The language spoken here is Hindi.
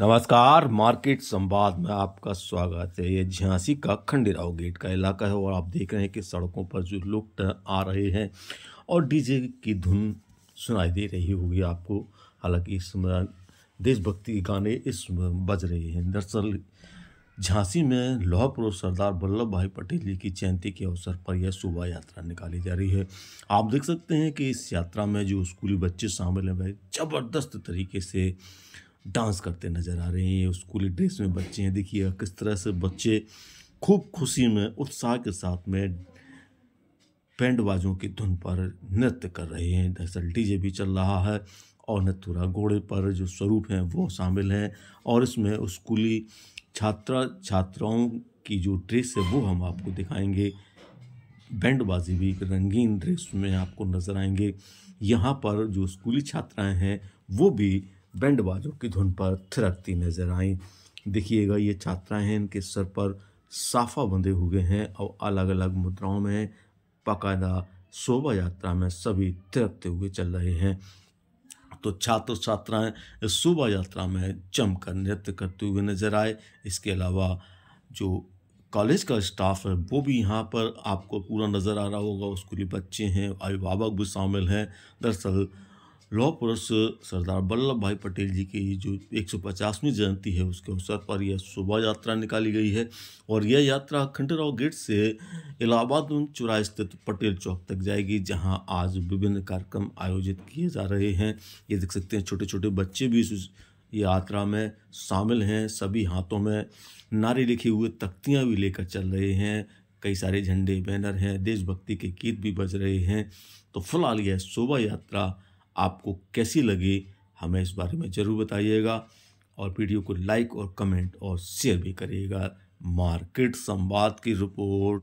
नमस्कार मार्केट संवाद में आपका स्वागत है ये झांसी का खंडेराव गेट का इलाका है और आप देख रहे हैं कि सड़कों पर जो लोग आ रहे हैं और डीजे की धुन सुनाई दे रही होगी आपको हालांकि इस समय देशभक्ति गाने इस बज रहे हैं दरअसल झांसी में लौह पुरुष सरदार वल्लभ भाई पटेल जी की जयंती के अवसर पर यह शोभा यात्रा निकाली जा रही है आप देख सकते हैं कि इस यात्रा में जो स्कूली बच्चे शामिल हैं वह ज़बरदस्त तरीके से डांस करते नज़र आ रहे हैं स्कूली ड्रेस में बच्चे हैं देखिए किस तरह से बच्चे खूब खुशी में उत्साह के साथ में बैंड बाजों की धुन पर नृत्य कर रहे हैं दरअसल डीजे भी चल रहा है और नथुरा घोड़े पर जो स्वरूप हैं वो शामिल हैं और इसमें स्कूली छात्रा छात्राओं की जो ड्रेस है वो हम आपको दिखाएंगे बैंडबाजी भी एक रंगीन ड्रेस में आपको नज़र आएंगे यहाँ पर जो स्कूली छात्राएं हैं वो भी बैंड बाजों की धुन पर थिरकती नजर आई देखिएगा ये छात्राएं हैं इनके सर पर साफा बंधे हुए हैं और अलग अलग मुद्राओं में बाकायदा शोभा यात्रा में सभी थिरकते हुए चल रहे हैं तो छात्र छात्राएं इस शोभा यात्रा में जमकर नृत्य करते हुए नजर आए इसके अलावा जो कॉलेज का स्टाफ है वो भी यहाँ पर आपको पूरा नज़र आ रहा होगा उसके लिए बच्चे हैं अभिभावक भी शामिल हैं दरअसल लौह पुरुष सरदार वल्लभ भाई पटेल जी की जो 150वीं जयंती है उसके अवसर पर यह शोभा यात्रा निकाली गई है और यह यात्रा खंडराव गेट से इलाहाबाद चुरा स्थित पटेल चौक तक जाएगी जहां आज विभिन्न कार्यक्रम आयोजित किए जा रहे हैं ये देख सकते हैं छोटे छोटे बच्चे भी इस यात्रा में शामिल हैं सभी हाथों में नारे लिखे हुए तख्तियाँ भी लेकर चल रहे हैं कई सारे झंडे बैनर हैं देशभक्ति के गीत भी बज रहे हैं तो फिलहाल यह शोभा यात्रा आपको कैसी लगी हमें इस बारे में ज़रूर बताइएगा और वीडियो को लाइक और कमेंट और शेयर भी करिएगा मार्केट संवाद की रिपोर्ट